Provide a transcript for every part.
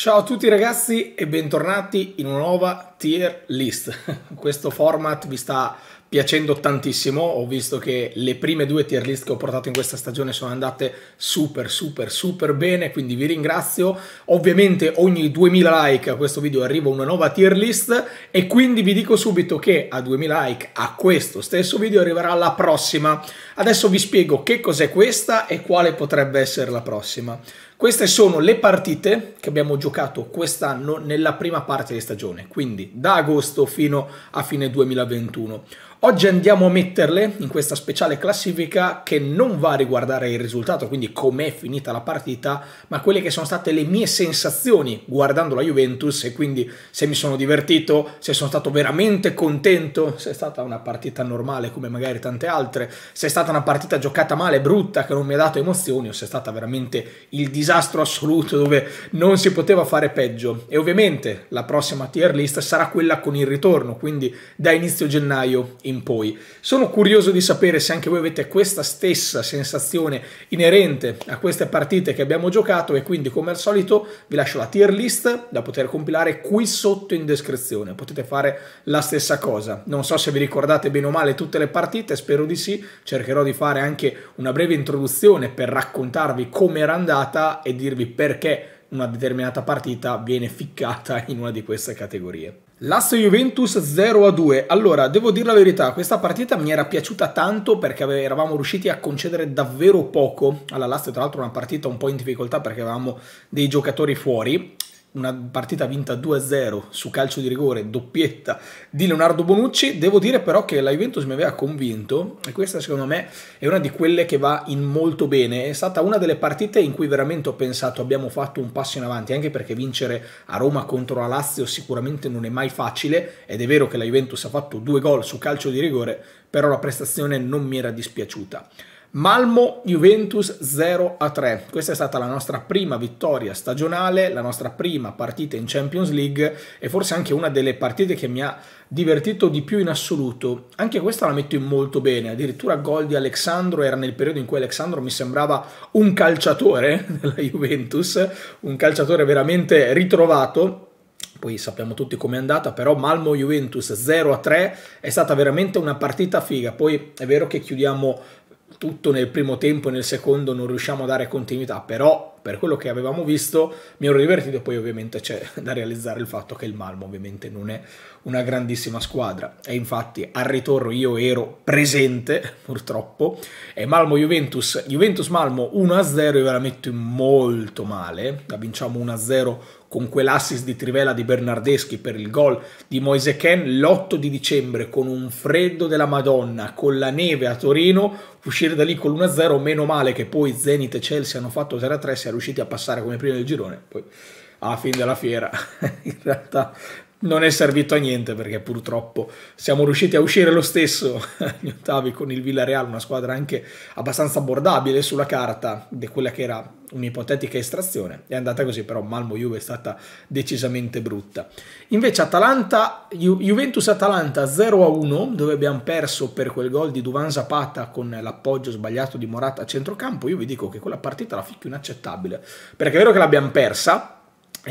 Ciao a tutti ragazzi e bentornati in una nuova tier list. Questo format vi sta piacendo tantissimo, ho visto che le prime due tier list che ho portato in questa stagione sono andate super super super bene, quindi vi ringrazio. Ovviamente ogni 2000 like a questo video arriva una nuova tier list e quindi vi dico subito che a 2000 like a questo stesso video arriverà la prossima. Adesso vi spiego che cos'è questa e quale potrebbe essere la prossima. Queste sono le partite che abbiamo giocato quest'anno nella prima parte di stagione, quindi da agosto fino a fine 2021. Oggi andiamo a metterle in questa speciale classifica che non va a riguardare il risultato, quindi com'è finita la partita, ma quelle che sono state le mie sensazioni guardando la Juventus e quindi se mi sono divertito, se sono stato veramente contento, se è stata una partita normale come magari tante altre, se è stata una partita giocata male, brutta, che non mi ha dato emozioni o se è stata veramente il disastro disastro assoluto dove non si poteva fare peggio e ovviamente la prossima tier list sarà quella con il ritorno, quindi da inizio gennaio in poi. Sono curioso di sapere se anche voi avete questa stessa sensazione inerente a queste partite che abbiamo giocato e quindi come al solito vi lascio la tier list da poter compilare qui sotto in descrizione, potete fare la stessa cosa. Non so se vi ricordate bene o male tutte le partite, spero di sì, cercherò di fare anche una breve introduzione per raccontarvi come era andata e dirvi perché una determinata partita viene ficcata in una di queste categorie. Lasso Juventus 0 a 2. Allora, devo dire la verità, questa partita mi era piaciuta tanto perché eravamo riusciti a concedere davvero poco alla Lazio, tra l'altro una partita un po' in difficoltà perché avevamo dei giocatori fuori una partita vinta 2-0 su calcio di rigore, doppietta di Leonardo Bonucci. Devo dire però che la Juventus mi aveva convinto e questa secondo me è una di quelle che va in molto bene. È stata una delle partite in cui veramente ho pensato abbiamo fatto un passo in avanti, anche perché vincere a Roma contro la Lazio sicuramente non è mai facile ed è vero che la Juventus ha fatto due gol su calcio di rigore, però la prestazione non mi era dispiaciuta. Malmo Juventus 0 a 3. Questa è stata la nostra prima vittoria stagionale, la nostra prima partita in Champions League e forse anche una delle partite che mi ha divertito di più in assoluto. Anche questa la metto in molto bene, addirittura gol di Alessandro era nel periodo in cui Alessandro mi sembrava un calciatore della Juventus, un calciatore veramente ritrovato poi sappiamo tutti com'è andata, però Malmo Juventus 0-3 è stata veramente una partita figa. Poi è vero che chiudiamo tutto nel primo tempo e nel secondo non riusciamo a dare continuità, però per quello che avevamo visto mi ero divertito, poi ovviamente c'è da realizzare il fatto che il Malmo ovviamente non è una grandissima squadra e infatti al ritorno io ero presente purtroppo e Malmo-Juventus, Juventus-Malmo 1-0 io ve la metto in molto male, la vinciamo 1-0 con quell'assist di Trivella di Bernardeschi per il gol di Moise Ken l'8 di dicembre con un freddo della Madonna, con la neve a Torino, uscire da lì con l'1-0, meno male che poi Zenit e Chelsea hanno fatto 3-3, siamo riusciti a passare come prima del girone, poi alla fine della fiera in realtà non è servito a niente perché purtroppo siamo riusciti a uscire lo stesso agli ottavi con il Villarreal, una squadra anche abbastanza abbordabile sulla carta di quella che era un'ipotetica estrazione. È andata così, però Malmo-Juve è stata decisamente brutta. Invece Atalanta, Ju- Juventus-Atalanta 0-1, dove abbiamo perso per quel gol di Duvan Zapata con l'appoggio sbagliato di Morata a centrocampo, io vi dico che quella partita la fico inaccettabile, perché è vero che l'abbiamo persa,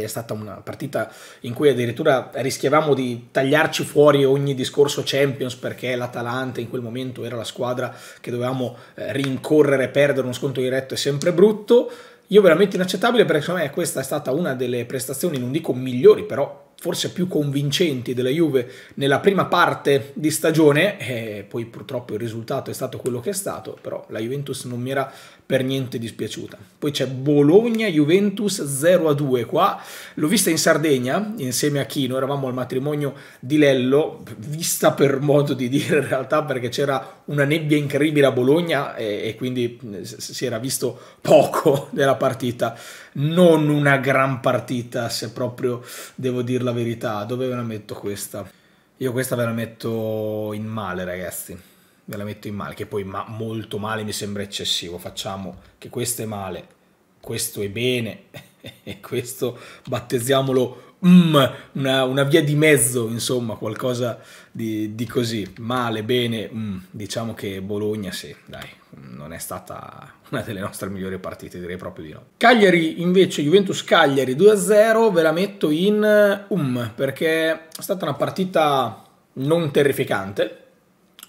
è stata una partita in cui addirittura rischiavamo di tagliarci fuori ogni discorso Champions perché l'Atalanta in quel momento era la squadra che dovevamo eh, rincorrere, perdere uno sconto diretto è sempre brutto. Io veramente inaccettabile perché secondo me questa è stata una delle prestazioni, non dico migliori, però forse più convincenti della Juve nella prima parte di stagione, e poi purtroppo il risultato è stato quello che è stato, però la Juventus non mi era per niente dispiaciuta. Poi c'è Bologna-Juventus 0-2 a qua, l'ho vista in Sardegna insieme a Chino, eravamo al matrimonio di Lello, vista per modo di dire in realtà perché c'era una nebbia incredibile a Bologna e, e quindi si era visto poco della partita, non una gran partita se proprio devo dire la verità, dove ve la metto questa? Io questa ve la metto in male ragazzi me la metto in male, che poi ma molto male mi sembra eccessivo, facciamo che questo è male, questo è bene, e questo battezziamolo mm, una, una, via di mezzo, insomma, qualcosa di, di così, male, bene, mm, diciamo che Bologna sì, dai, non è stata una delle nostre migliori partite, direi proprio di no. Cagliari invece, Juventus Cagliari 2-0, ve la metto in um, perché è stata una partita non terrificante,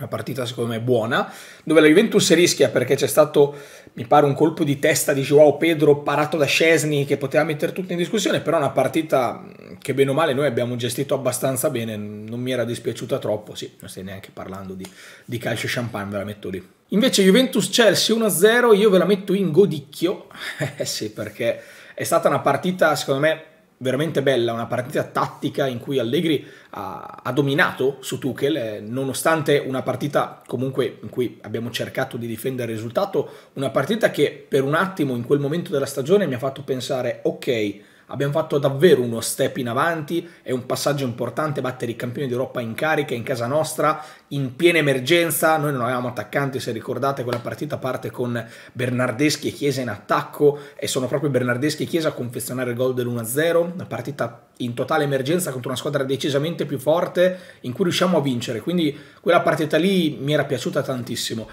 una partita secondo me buona, dove la Juventus rischia perché c'è stato, mi pare, un colpo di testa di Joao Pedro parato da Scesni che poteva mettere tutto in discussione, però una partita che bene o male noi abbiamo gestito abbastanza bene, non mi era dispiaciuta troppo, sì, non stai neanche parlando di, di calcio champagne, ve la metto lì. Invece Juventus-Chelsea 1-0, io ve la metto in godicchio, eh sì, perché è stata una partita secondo me veramente bella, una partita tattica in cui Allegri ha, ha dominato su Tuchel, eh, nonostante una partita comunque in cui abbiamo cercato di difendere il risultato, una partita che per un attimo in quel momento della stagione mi ha fatto pensare ok, Abbiamo fatto davvero uno step in avanti, è un passaggio importante battere i campioni d'Europa in carica in casa nostra, in piena emergenza, noi non avevamo attaccanti, se ricordate quella partita parte con Bernardeschi e Chiesa in attacco e sono proprio Bernardeschi e Chiesa a confezionare il gol dell'1-0, una partita in totale emergenza contro una squadra decisamente più forte in cui riusciamo a vincere, quindi quella partita lì mi era piaciuta tantissimo.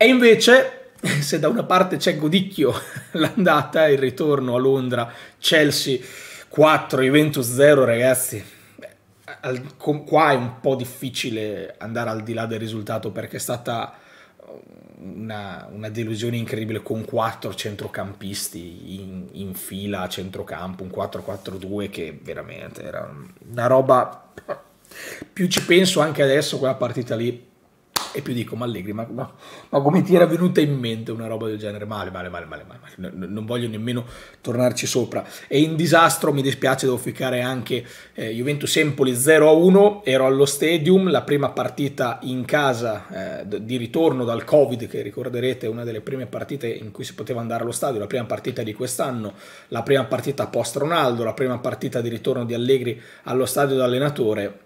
E invece se da una parte c'è Godicchio l'andata e il ritorno a Londra, Chelsea 4, Juventus 0 ragazzi, beh, al, com, qua è un po' difficile andare al di là del risultato perché è stata um, una, una delusione incredibile con 4 centrocampisti in, in fila a centrocampo, un 4-4-2 che veramente era una roba... Più ci penso anche adesso quella partita lì e più dico, ma Allegri, ma, ma, ma come ti era venuta in mente una roba del genere? Male, male, male, male, male. male. No, non voglio nemmeno tornarci sopra. È in disastro, mi dispiace, devo ficcare anche eh, Juventus-Empoli 0-1. Ero allo stadium, la prima partita in casa eh, di ritorno dal Covid, che ricorderete una delle prime partite in cui si poteva andare allo stadio, la prima partita di quest'anno, la prima partita post-Ronaldo, la prima partita di ritorno di Allegri allo stadio d'allenatore.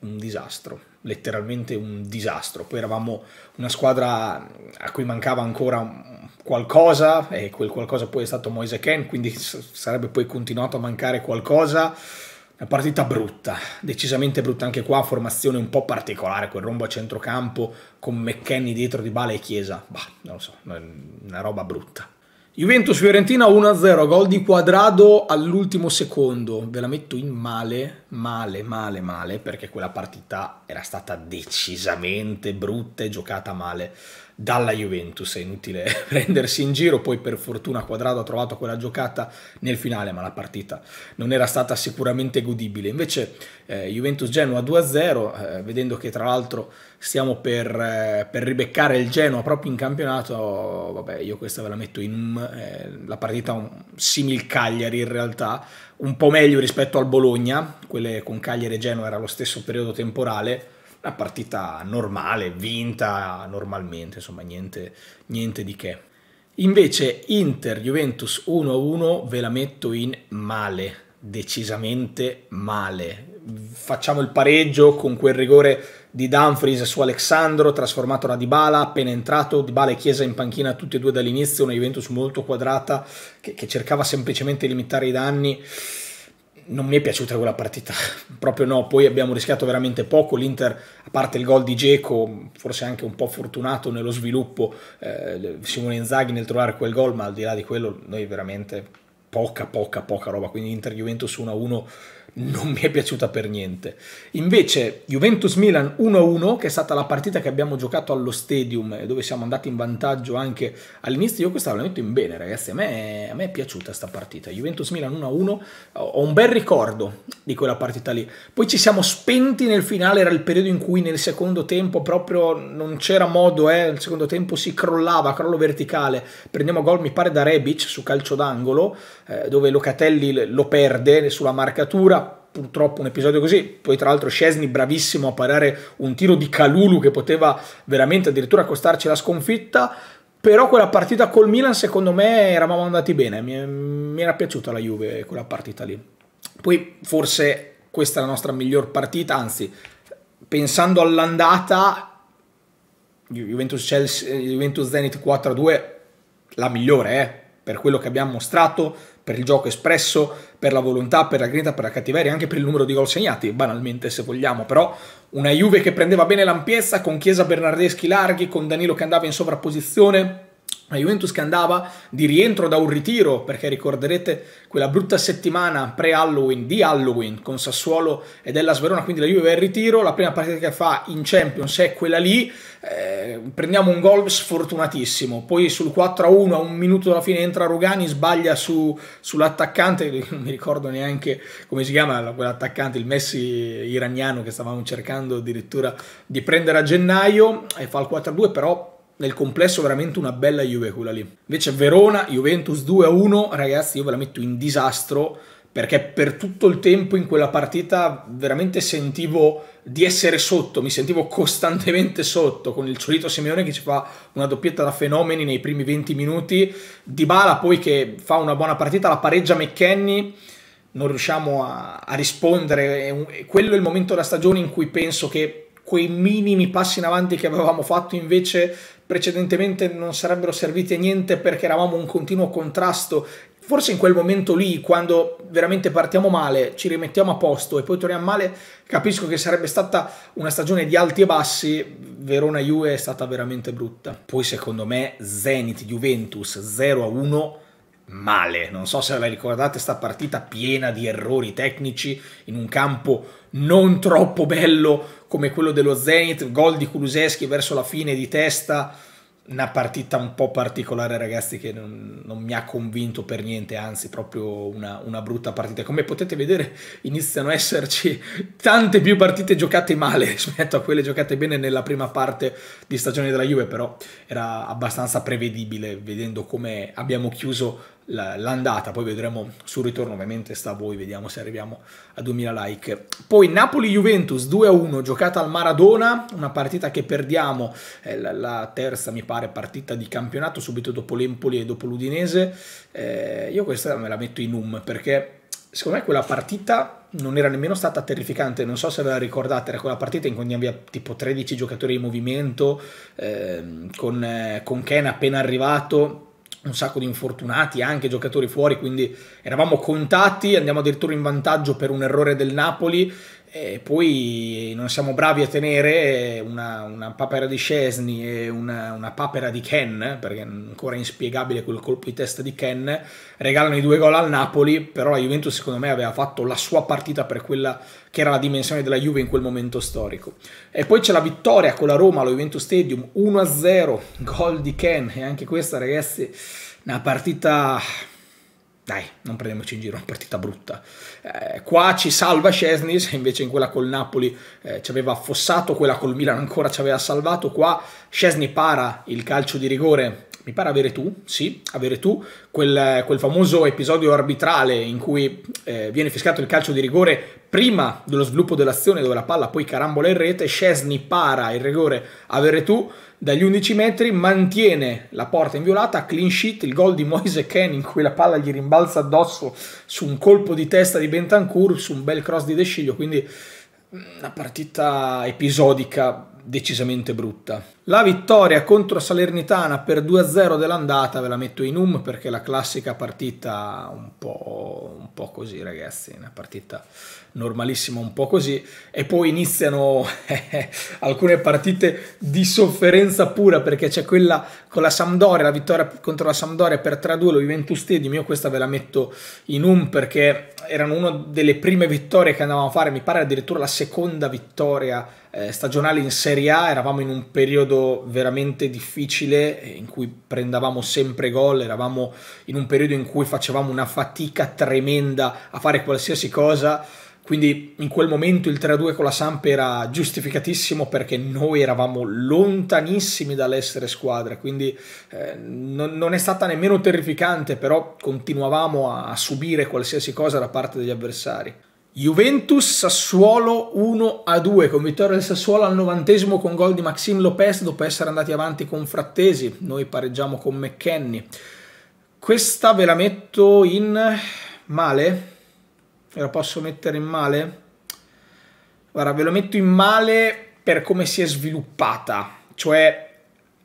Un disastro letteralmente un disastro. Poi eravamo una squadra a cui mancava ancora qualcosa e quel qualcosa poi è stato Moise Ken, quindi sarebbe poi continuato a mancare qualcosa. Una partita brutta, decisamente brutta anche qua, formazione un po' particolare, quel rombo a centrocampo con McKenny dietro di Bale e Chiesa. Bah, non lo so, una roba brutta. Juventus-Fiorentina 1-0, gol di Quadrado all'ultimo secondo. Ve la metto in male, male, male, male, perché quella partita era stata decisamente brutta e giocata male dalla Juventus, è inutile prendersi in giro, poi per fortuna Quadrado ha trovato quella giocata nel finale, ma la partita non era stata sicuramente godibile. Invece eh, Juventus-Genoa 2-0, eh, vedendo che tra l'altro stiamo per, eh, per, ribeccare il Genoa proprio in campionato, oh, vabbè io questa ve la metto in eh, la partita un, simil Cagliari in realtà, un po' meglio rispetto al Bologna, quelle con Cagliari e Genoa era lo stesso periodo temporale, una partita normale, vinta normalmente, insomma niente, niente di che. Invece Inter-Juventus 1-1 ve la metto in male, decisamente male. Facciamo il pareggio con quel rigore di Dumfries su Alessandro, trasformato da Dybala, appena entrato, Dybala e Chiesa in panchina tutti e due dall'inizio, una Juventus molto quadrata che, che cercava semplicemente di limitare i danni non mi è piaciuta quella partita, proprio no, poi abbiamo rischiato veramente poco, l'Inter, a parte il gol di Geco, forse anche un po' fortunato nello sviluppo, eh, Simone Inzaghi nel trovare quel gol, ma al di là di quello noi veramente poca, poca, poca roba, quindi Inter-Juventus 1-1 non mi è piaciuta per niente. Invece Juventus-Milan 1-1, che è stata la partita che abbiamo giocato allo stadium e dove siamo andati in vantaggio anche all'inizio, io questa la metto in bene ragazzi, a me, è, a me è piaciuta questa partita. Juventus-Milan 1-1, ho un bel ricordo di quella partita lì. Poi ci siamo spenti nel finale, era il periodo in cui nel secondo tempo proprio non c'era modo, eh, il secondo tempo si crollava, crollo verticale, prendiamo gol mi pare da Rebic su calcio d'angolo, eh, dove Locatelli lo perde sulla marcatura purtroppo un episodio così. Poi tra l'altro Scesni bravissimo a parare un tiro di Calulu che poteva veramente addirittura costarci la sconfitta. Però quella partita col Milan secondo me eravamo andati bene, mi, mi era piaciuta la Juve quella partita lì. Poi forse questa è la nostra miglior partita, anzi pensando all'andata Juventus, Chelsea, Juventus Zenit 4-2 la migliore, eh, per quello che abbiamo mostrato, per il gioco espresso, per la volontà, per la grinta, per la cattiveria, anche per il numero di gol segnati, banalmente se vogliamo, però una Juve che prendeva bene l'ampiezza con Chiesa Bernardeschi larghi, con Danilo che andava in sovrapposizione, la Juventus che andava di rientro da un ritiro, perché ricorderete quella brutta settimana pre-Halloween, di Halloween, con Sassuolo e della Sverona, quindi la Juve è in ritiro, la prima partita che fa in Champions è quella lì, eh, prendiamo un gol sfortunatissimo, poi sul 4-1 a un minuto dalla fine entra Rugani, sbaglia su, sull'attaccante, non mi ricordo neanche come si chiama quell'attaccante, il Messi iraniano che stavamo cercando addirittura di prendere a gennaio, e fa il 4-2, però nel complesso veramente una bella Juve quella lì. Invece Verona, Juventus 2-1, ragazzi io ve la metto in disastro perché per tutto il tempo in quella partita veramente sentivo di essere sotto, mi sentivo costantemente sotto con il solito Simeone che ci fa una doppietta da fenomeni nei primi 20 minuti, Dybala poi che fa una buona partita, la pareggia McKenny non riusciamo a, a rispondere, quello è il momento della stagione in cui penso che quei minimi passi in avanti che avevamo fatto invece precedentemente non sarebbero serviti a niente perché eravamo un continuo contrasto forse in quel momento lì, quando veramente partiamo male, ci rimettiamo a posto e poi torniamo male, capisco che sarebbe stata una stagione di alti e bassi. Verona Juve è stata veramente brutta. Poi secondo me Zenit Juventus 0 a 1 male. Non so se la ricordate sta partita piena di errori tecnici in un campo non troppo bello come quello dello Zenit, gol di Kuluseschi verso la fine di testa, una partita un po' particolare ragazzi che non, non mi ha convinto per niente, anzi proprio una, una, brutta partita. Come potete vedere iniziano a esserci tante più partite giocate male rispetto a quelle giocate bene nella prima parte di stagione della Juve, però era abbastanza prevedibile vedendo come abbiamo chiuso l'andata, poi vedremo sul ritorno, ovviamente sta a voi, vediamo se arriviamo a 2000 like. Poi Napoli-Juventus 2-1, giocata al Maradona, una partita che perdiamo, è eh, la terza mi pare partita di campionato, subito dopo l'Empoli e dopo l'Udinese. Eh, io questa me la metto in um perché secondo me quella partita non era nemmeno stata terrificante, non so se ve la ricordate, era quella partita in cui andiamo via tipo 13 giocatori in movimento, eh, con, eh, con Ken appena arrivato un sacco di infortunati, anche giocatori fuori, quindi eravamo contati, andiamo addirittura in vantaggio per un errore del Napoli e poi non siamo bravi a tenere una, una papera di Scesni e una, una, papera di Ken, perché è ancora inspiegabile quel colpo di testa di Ken, regalano i due gol al Napoli, però la Juventus secondo me aveva fatto la sua partita per quella che era la dimensione della Juve in quel momento storico. E poi c'è la vittoria con la Roma allo Juventus Stadium, 1-0, gol di Ken, e anche questa ragazzi, una partita dai, non prendiamoci in giro, è una partita brutta. Eh, qua ci salva Scesni, se invece in quella col Napoli eh, ci aveva affossato, quella col Milan ancora ci aveva salvato. Qua Scesni para il calcio di rigore mi pare avere tu, sì, avere tu, quel, quel famoso episodio arbitrale in cui eh, viene fiscato il calcio di rigore prima dello sviluppo dell'azione dove la palla poi carambola in rete, Scesni para il rigore avere tu dagli 11 metri, mantiene la porta inviolata, clean sheet, il gol di Moise Ken in cui la palla gli rimbalza addosso su un colpo di testa di Bentancur, su un bel cross di De quindi mm, una partita episodica decisamente brutta. La vittoria contro Salernitana per 2-0 dell'andata ve la metto in um perché la classica partita un po', un po' così ragazzi, una partita normalissimo un po' così, e poi iniziano alcune partite di sofferenza pura perché c'è quella con la Sampdoria, la vittoria contro la Sampdoria per 3-2, lo Juventus Stadium, io questa ve la metto in un perché erano una delle prime vittorie che andavamo a fare, mi pare addirittura la seconda vittoria eh, stagionale in Serie A, eravamo in un periodo veramente difficile in cui prendevamo sempre gol, eravamo in un periodo in cui facevamo una fatica tremenda a fare qualsiasi cosa quindi in quel momento il 3-2 con la Samp era giustificatissimo perché noi eravamo lontanissimi dall'essere squadra, quindi eh, non, non, è stata nemmeno terrificante, però continuavamo a, a subire qualsiasi cosa da parte degli avversari. Juventus Sassuolo 1 a 2 con vittoria del Sassuolo al novantesimo con gol di Maxime Lopez dopo essere andati avanti con Frattesi. Noi pareggiamo con McKenny. Questa ve la metto in male Ve lo posso mettere in male? Guarda, ve lo metto in male per come si è sviluppata, cioè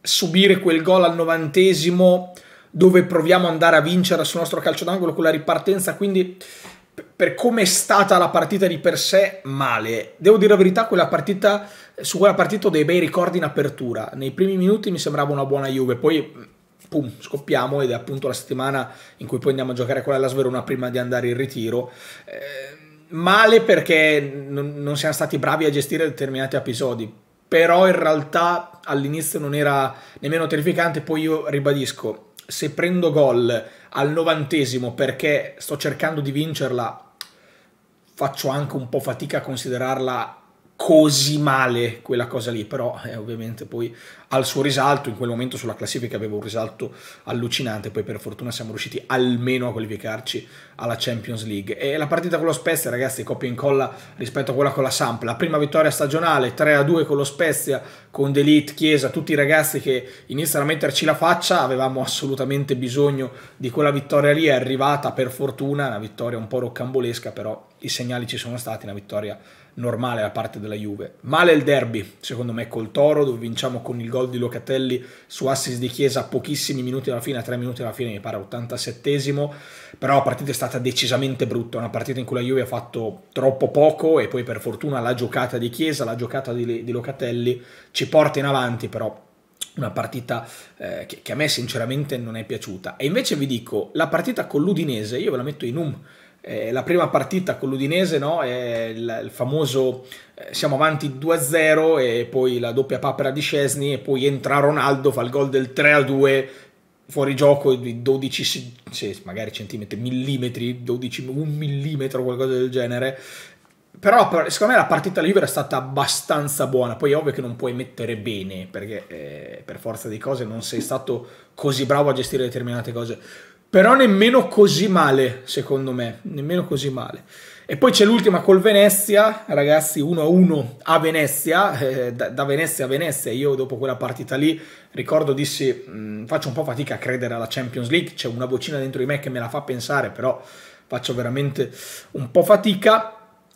subire quel gol al novantesimo dove proviamo ad andare a vincere sul nostro calcio d'angolo con la ripartenza, quindi per come è stata la partita di per sé male. Devo dire la verità, quella partita, su quella partita ho dei bei ricordi in apertura. Nei primi minuti mi sembrava una buona Juve, poi pum, scoppiamo ed è appunto la settimana in cui poi andiamo a giocare con la Sverona prima di andare in ritiro. Eh, male perché non, non siamo stati bravi a gestire determinati episodi, però in realtà all'inizio non era nemmeno terrificante, poi io ribadisco, se prendo gol al novantesimo perché sto cercando di vincerla, faccio anche un po' fatica a considerarla così male quella cosa lì, però eh, ovviamente poi al suo risalto, in quel momento sulla classifica aveva un risalto allucinante, poi per fortuna siamo riusciti almeno a qualificarci alla Champions League. E la partita con lo Spezia, ragazzi, copia e incolla rispetto a quella con la Samp, la prima vittoria stagionale, 3-2 con lo Spezia, con Delete, Chiesa, tutti i ragazzi che iniziano a metterci la faccia, avevamo assolutamente bisogno di quella vittoria lì, è arrivata per fortuna, una vittoria un po' roccambolesca, però i segnali ci sono stati, una vittoria normale da parte della Juve. Male il derby, secondo me, col Toro, dove vinciamo con il gol di Locatelli su assist di Chiesa pochissimi minuti alla fine, a tre minuti alla fine, mi pare 87esimo, però la partita è stata decisamente brutta, una partita in cui la Juve ha fatto troppo poco e poi per fortuna la giocata di Chiesa, la giocata di, di Locatelli ci porta in avanti, però una partita eh, che, che a me sinceramente non è piaciuta. E invece vi dico, la partita con l'Udinese io ve la metto in um eh, la prima partita con l'Udinese, no? È il, il famoso eh, siamo avanti 2-0 e poi la doppia papera di Scesni e poi entra Ronaldo, fa il gol del 3-2 fuori gioco di 12 sì, magari centimetri, millimetri, 12, un millimetro, qualcosa del genere. Però secondo me la partita libera Juve era stata abbastanza buona, poi è ovvio che non puoi mettere bene, perché eh, per forza di cose non sei stato così bravo a gestire determinate cose però nemmeno così male, secondo me, nemmeno così male. E poi c'è l'ultima col Venezia, ragazzi, 1-1 a Venezia, eh, da, Venezia a Venezia. Io dopo quella partita lì, ricordo, dissi, mh, mm, faccio un po' fatica a credere alla Champions League, c'è una vocina dentro di me che me la fa pensare, però faccio veramente un po' fatica.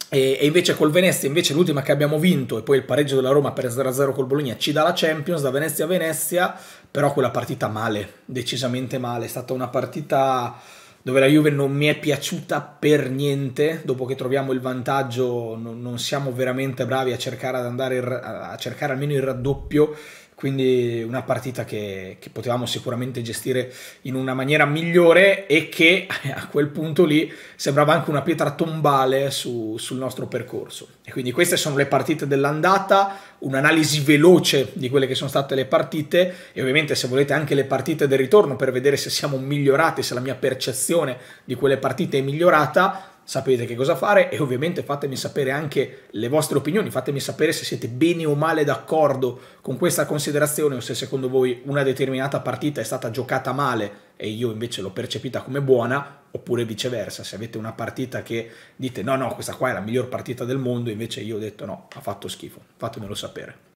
E, invece col Venezia, invece l'ultima che abbiamo vinto e poi il pareggio della Roma per 0-0 col Bologna ci dà la Champions da Venezia a Venezia, però quella partita male, decisamente male, è stata una partita dove la Juve non mi è piaciuta per niente, dopo che troviamo il vantaggio non, siamo veramente bravi a cercare, ad andare, a cercare almeno il raddoppio quindi una partita che, che, potevamo sicuramente gestire in una maniera migliore e che a quel punto lì sembrava anche una pietra tombale su, sul nostro percorso. E quindi queste sono le partite dell'andata, un'analisi veloce di quelle che sono state le partite e ovviamente se volete anche le partite del ritorno per vedere se siamo migliorati, se la mia percezione di quelle partite è migliorata, sapete che cosa fare e ovviamente fatemi sapere anche le vostre opinioni, fatemi sapere se siete bene o male d'accordo con questa considerazione o se secondo voi una determinata partita è stata giocata male e io invece l'ho percepita come buona oppure viceversa, se avete una partita che dite no no questa qua è la miglior partita del mondo invece io ho detto no ha fatto schifo, fatemelo sapere.